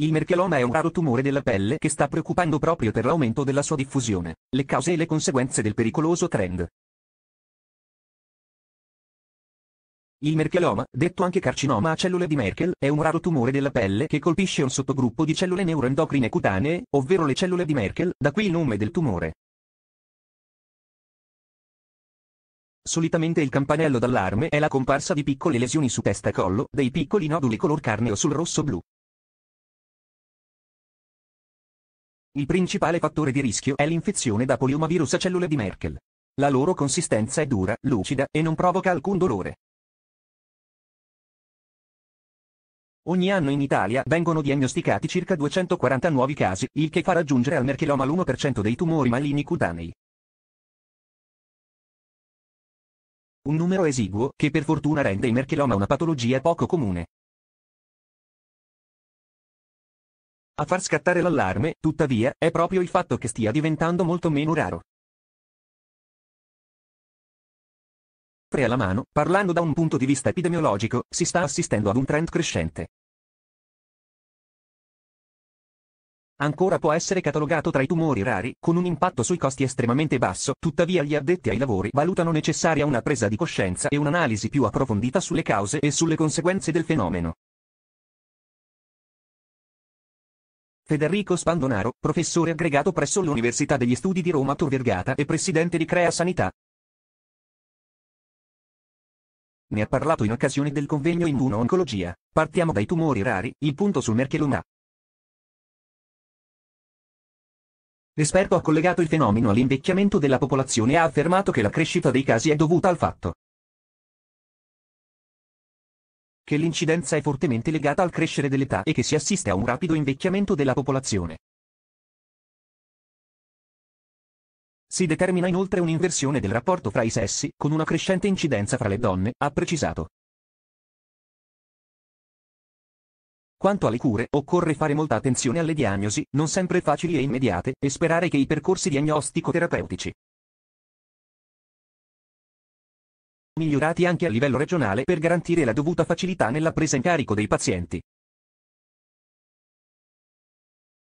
Il mercheloma è un raro tumore della pelle che sta preoccupando proprio per l'aumento della sua diffusione, le cause e le conseguenze del pericoloso trend. Il mercheloma, detto anche carcinoma a cellule di Merkel, è un raro tumore della pelle che colpisce un sottogruppo di cellule neuroendocrine cutanee, ovvero le cellule di Merkel, da qui il nome del tumore. Solitamente il campanello d'allarme è la comparsa di piccole lesioni su testa e collo, dei piccoli noduli color carneo sul rosso-blu. Il principale fattore di rischio è l'infezione da poliomavirus a cellule di Merkel. La loro consistenza è dura, lucida e non provoca alcun dolore. Ogni anno in Italia vengono diagnosticati circa 240 nuovi casi, il che fa raggiungere al mercheloma l'1% dei tumori maligni cutanei. Un numero esiguo che per fortuna rende il mercheloma una patologia poco comune. A far scattare l'allarme, tuttavia, è proprio il fatto che stia diventando molto meno raro. Pre alla mano, parlando da un punto di vista epidemiologico, si sta assistendo ad un trend crescente. ancora può essere catalogato tra i tumori rari, con un impatto sui costi estremamente basso, tuttavia gli addetti ai lavori valutano necessaria una presa di coscienza e un'analisi più approfondita sulle cause e sulle conseguenze del fenomeno. Federico Spandonaro, professore aggregato presso l'Università degli Studi di Roma Tor Vergata e presidente di Crea Sanità. Ne ha parlato in occasione del convegno Immuno-Oncologia. Partiamo dai tumori rari, il punto sul mercheloma. L'esperto ha collegato il fenomeno all'invecchiamento della popolazione e ha affermato che la crescita dei casi è dovuta al fatto che l'incidenza è fortemente legata al crescere dell'età e che si assiste a un rapido invecchiamento della popolazione. Si determina inoltre un'inversione del rapporto fra i sessi, con una crescente incidenza fra le donne, ha precisato. Quanto alle cure, occorre fare molta attenzione alle diagnosi, non sempre facili e immediate, e sperare che i percorsi diagnostico-terapeutici migliorati anche a livello regionale per garantire la dovuta facilità nella presa in carico dei pazienti.